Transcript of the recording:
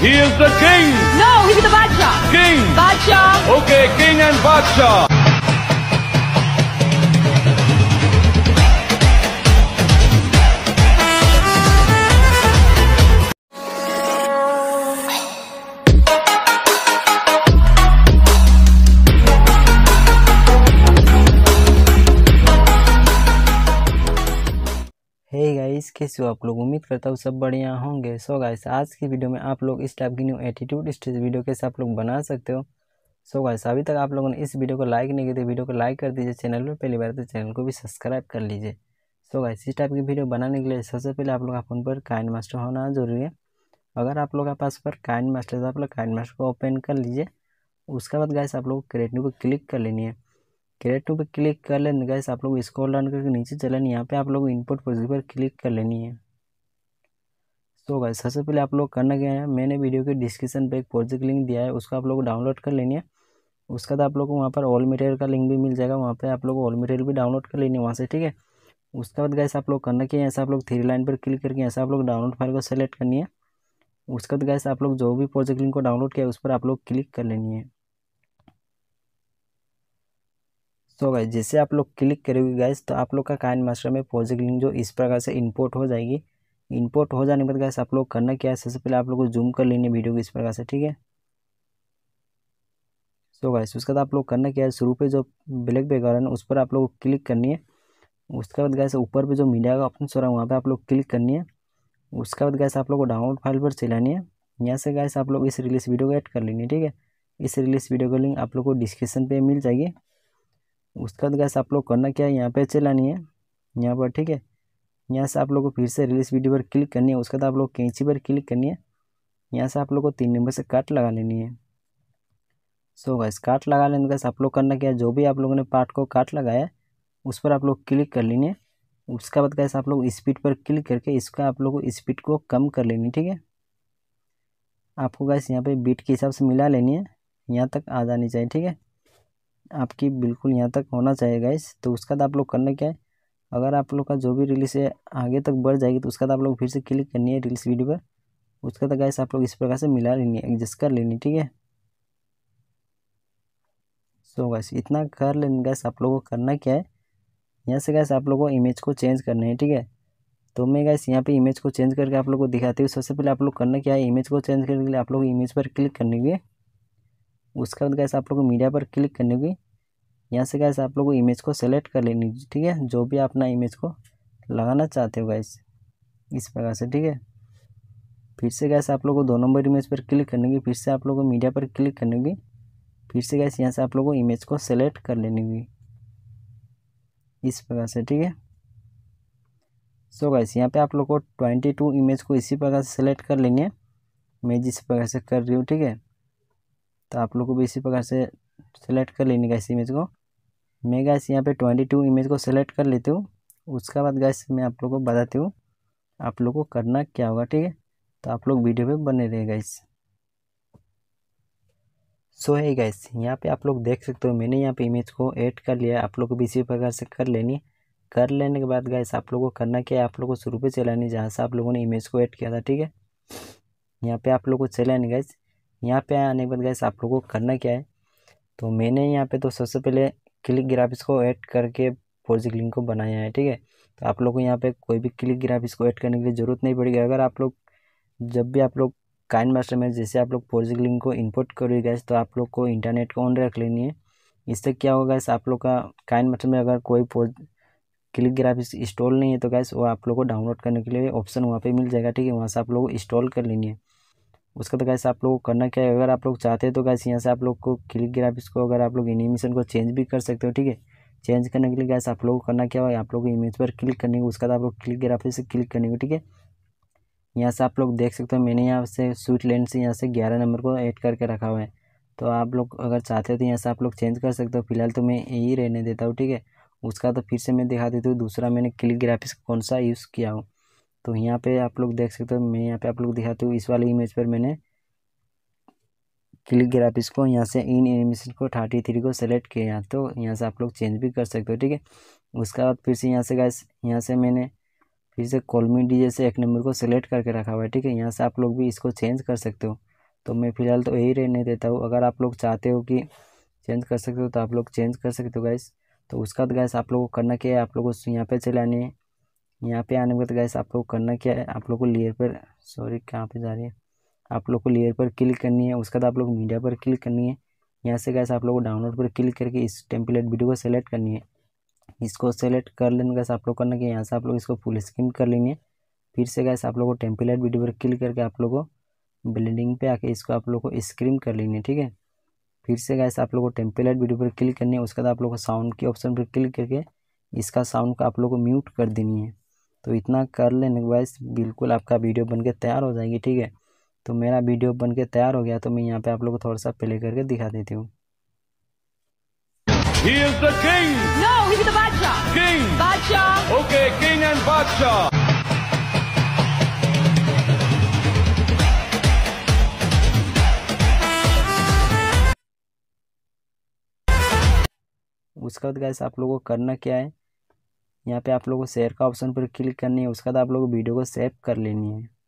He is the king. No, he's the Badshah. King. Badshah. Okay, king and Badshah. कैसे हो आप लोग उम्मीद करता हूँ सब बढ़िया होंगे सो गाय गाइस आज की वीडियो में आप लोग इस टाइप की न्यू एटीट्यूड स्टेज वीडियो कैसे आप लोग बना सकते हो सो गाय गाइस अभी तक आप लोगों ने इस वीडियो को लाइक नहीं की तो वीडियो को लाइक कर दीजिए चैनल पर पहली बार तो चैनल को भी सब्सक्राइब कर लीजिए सो गाय गाइस इस टाइप की वीडियो बनाने के लिए सबसे पहले आप लोग का फोन पर काइन मास्टर होना जरूरी है अगर आप लोग के पास पर काइन मास्टर तो आप लोग काइन मास्टर को ओपन कर लीजिए उसके बाद गाइस आप लोग क्रिएट न्यू को क्लिक कर लेनी है क्रिएट टू पर क्लिक कर लेंगे गैस आप लोग इसको डाउन करके नीचे चले यहाँ पे आप लोग इनपुट पोजिशन पर क्लिक कर लेनी है सो तो सबसे पहले आप लोग करना क्या है मैंने वीडियो के डिस्क्रिप्शन पे एक प्रोजेक्ट लिंक दिया है उसका आप लोग डाउनलोड कर लेनी है उसका तो आप लोग को वहाँ पर ऑल मटेरियल का लिंक भी मिल जाएगा वहाँ पर आप लोग ऑल मटेरियल भी डाउनलोड कर लेनी है वहाँ से ठीक है उसके बाद गैस आप लोग करना क्या है ऐसा आप लोग थ्री लाइन पर क्लिक करके ऐसा आप लोग डाउनलोड फाइल को सेलेक्ट करनी है उसके बाद गैस आप लोग जो भी प्रोजेक्ट लिंक को डाउनलोड किया है उस पर आप लोग क्लिक कर लेनी है तो गाइज जैसे आप लोग क्लिक करोगे गैस तो आप लोग का काइन मास्टर में प्रोजेक्ट लिंक जो इस प्रकार से इंपोर्ट हो जाएगी इंपोर्ट हो जाने के बाद गैस आप लोग करना क्या है सबसे पहले आप लोग को जूम कर लेनी वीडियो को इस प्रकार से ठीक है सो गैस उसके बाद आप लोग करना क्या है शुरू पे जो ब्लैक बैकग्राउंड उस पर आप लोग क्लिक करनी है उसके बाद गैस ऊपर पर जो मीडिया का ऑप्शन हो रहा है वहाँ पर आप लोग क्लिक करनी है उसके बाद गैस आप लोग को डाउनलोड फाइल पर चलानी है यहाँ से गैस आप लोग इस रिलीज वीडियो को ऐड कर लेनी है ठीक है इस रिलीज वीडियो का लिंक आप लोग को डिस्क्रिप्शन पर मिल जाएगी उसके बाद गैस आप लोग करना क्या है यहाँ पे चलानी है यहाँ पर ठीक है यहाँ से आप लोग को फिर से रिलीज वीडियो पर क्लिक करनी है उसके बाद आप लोग कैंची पर क्लिक करनी है यहाँ से आप लोग को तीन नंबर से काट लगा लेनी है सो गैस काट लगा लेने गैस आप लोग करना क्या है जो भी आप लोगों ने पार्ट को काट लगाया उस पर आप लोग क्लिक कर लेनी है उसके बाद गैस आप लोग स्पीड पर क्लिक करके इसका आप लोग स्पीड को कम कर लेनी ठीक है आपको गैस यहाँ पे बीट के हिसाब से मिला लेनी है यहाँ तक आ जानी चाहिए ठीक है आपकी बिल्कुल यहाँ तक होना चाहिए गाइस तो उसका तो आप लोग करना क्या है अगर आप लोग का जो भी रिलीज है आगे तक बढ़ जाएगी तो उसका तो आप लोग फिर से क्लिक करनी है रिलीज वीडियो पर उसका तो गाइस आप लोग इस प्रकार से मिला लेनी है एडजस्ट कर लेनी ठीक है सो गैस इतना कर लेने गैस आप लोगों को करना क्या है यहाँ से गैस आप लोगों को इमेज को चेंज करना है ठीक है तो मैं गैस यहाँ पे इमेज को चेंज करके आप लोगों को दिखाती हूँ सबसे पहले आप लोग करना क्या है इमेज को चेंज करने के लिए आप लोग इमेज पर क्लिक करने है उसके बाद गैस आप लोग को मीडिया पर क्लिक करने की यहाँ से कैसे आप लोग को इमेज को सेलेक्ट कर लेनी ठीक है जो भी अपना इमेज को लगाना चाहते हो गैस इस प्रकार से ठीक है फिर से कैसे आप लोग को दो नंबर इमेज पर क्लिक करने की फिर से आप लोग को मीडिया पर क्लिक करने की फिर से गैस यहाँ से आप लोग को इमेज को सेलेक्ट कर लेनी हुई इस प्रकार से ठीक है सो गैस यहाँ पे आप लोग को ट्वेंटी टू इमेज को इसी प्रकार से सेलेक्ट कर लेनी है मैं जिस प्रकार से कर रही हूँ ठीक है तो आप लोग को भी इसी प्रकार से सेलेक्ट कर लेने गैस इस इमेज को मैं गैस यहाँ पे ट्वेंटी टू इमेज को सेलेक्ट कर लेती हूँ उसके बाद गैस मैं आप लोग को बताती हूँ आप लोग को करना क्या होगा ठीक है तो आप लोग वीडियो पे बने रहे गैस सो है गैस यहाँ पे आप लोग देख सकते हो मैंने यहाँ पे इमेज को ऐड कर लिया आप लोग को भी इसी प्रकार से कर लेनी कर लेने के बाद गैस आप लोग को करना क्या है आप लोग को शुरू पे चलानी जहाँ से आप लोगों ने इमेज को ऐड किया था ठीक है यहाँ पे आप लोग को चलानी गैस यहाँ पे आने के बाद गैस आप लोगों को करना क्या है तो मैंने यहाँ पे तो सबसे पहले क्लिक ग्राफिक्स को ऐड करके जी लिंक को बनाया है ठीक है तो आप लोग को यहाँ पे कोई भी क्लिक ग्राफिक्स को ऐड करने के लिए ज़रूरत नहीं पड़ेगी अगर आप लोग जब भी आप लोग काइन मास्टर में जैसे आप लोग प्रोजेक्ट लिंक को इम्पोर्ट करोगे गैस तो आप लोग को इंटरनेट को ऑन रख लेनी है इससे क्या होगा गैस आप लोग का काइन मास्टर में अगर कोई क्लिक ग्राफिक्स इंस्टॉल नहीं है तो गैस वो आप लोग को डाउनलोड करने के लिए ऑप्शन वहाँ पर मिल जाएगा ठीक है वहाँ से आप लोग इंस्टॉल कर लेनी है उसका तो कैसे आप लोग को करना क्या है अगर आप लोग चाहते हैं तो कैसे यहाँ से आप लोग को क्लिक ग्राफिक्स को अगर आप लोग एनिमेशन को चेंज भी कर सकते हो ठीक है चेंज करने के लिए कैसे आप लोग को करना क्या है आप लोग इमेज पर क्लिक करने को उसके बाद आप लोग क्लिक ग्राफिक्स से क्लिक करने को ठीक है यहाँ से आप लोग देख सकते हो मैंने यहाँ से स्वीट लेंड से यहाँ से ग्यारह नंबर को एड करके रखा हुआ है तो आप लोग अगर चाहते हो तो यहाँ से आप लोग चेंज कर सकते हो फिलहाल तो मैं यही रहने देता हूँ ठीक है उसका तो फिर से मैं दिखा देती हूँ दूसरा मैंने क्लिक ग्राफिक्स कौन सा यूज़ किया हूँ तो यहाँ पे आप लोग देख सकते हो मैं यहाँ पे आप लोग दिखाती हूँ इस वाले इमेज पर मैंने क्लिक ग्राफिक्स को यहाँ से इन एनिमेशन को थर्टी थ्री को सेलेक्ट किया तो यहाँ से आप लोग चेंज भी कर सकते हो ठीक है उसके बाद फिर से यहाँ से गैस यहाँ से मैंने फिर से कॉलमी डी जैसे एक नंबर को सिलेक्ट करके रखा हुआ है ठीक है यहाँ से आप लोग भी इसको चेंज कर सकते हो तो मैं फ़िलहाल तो यही रहने देता हूँ अगर आप लोग चाहते हो कि चेंज कर सकते हो तो आप लोग चेंज कर सकते हो गैस तो उसका बाद गैस आप लोग को करना क्या है आप लोग को यहाँ पर चलाने यहाँ पे आने के बाद गैस आप लोग करना क्या है आप लोग को लेयर पर सॉरी कहाँ पे जा रही है आप लोग को लेयर पर क्लिक करनी है उसके बाद आप लोग मीडिया पर क्लिक करनी है यहाँ से गैस आप लोग को डाउनलोड पर क्लिक करके इस टेम्पलेट वीडियो को सेलेक्ट करनी है इसको सेलेक्ट कर लेने गैस आप लोग करना कि यहाँ से आप लोग इसको फुल स्क्रीन कर लेंगे फिर से गैस आप लोग को टेम्पलेट वीडियो पर क्लिक करके आप लोग को ब्लेंडिंग पे आके इसको आप लोग को स्क्रीन कर लेंगे ठीक है फिर से गैस आप लोग को टेम्पलेट वीडियो पर क्लिक करनी है उसके बाद आप लोग को साउंड के ऑप्शन पर क्लिक करके इसका साउंड को आप लोग को म्यूट कर देनी है तो इतना कर लेने के बाद बिल्कुल आपका वीडियो बन के तैयार हो जाएगी ठीक है तो मेरा वीडियो बन के तैयार हो गया तो मैं यहाँ पे आप लोग को थोड़ा सा प्ले करके दिखा देती हूँ He is the king. No, the Badshah. King. Badshah. Okay, king and Badshah. उसके बाद गैस आप लोगों को करना क्या है यहाँ पे आप लोगों को शेयर का ऑप्शन पर क्लिक करनी है उसके बाद आप लोगों को वीडियो को सेव कर लेनी है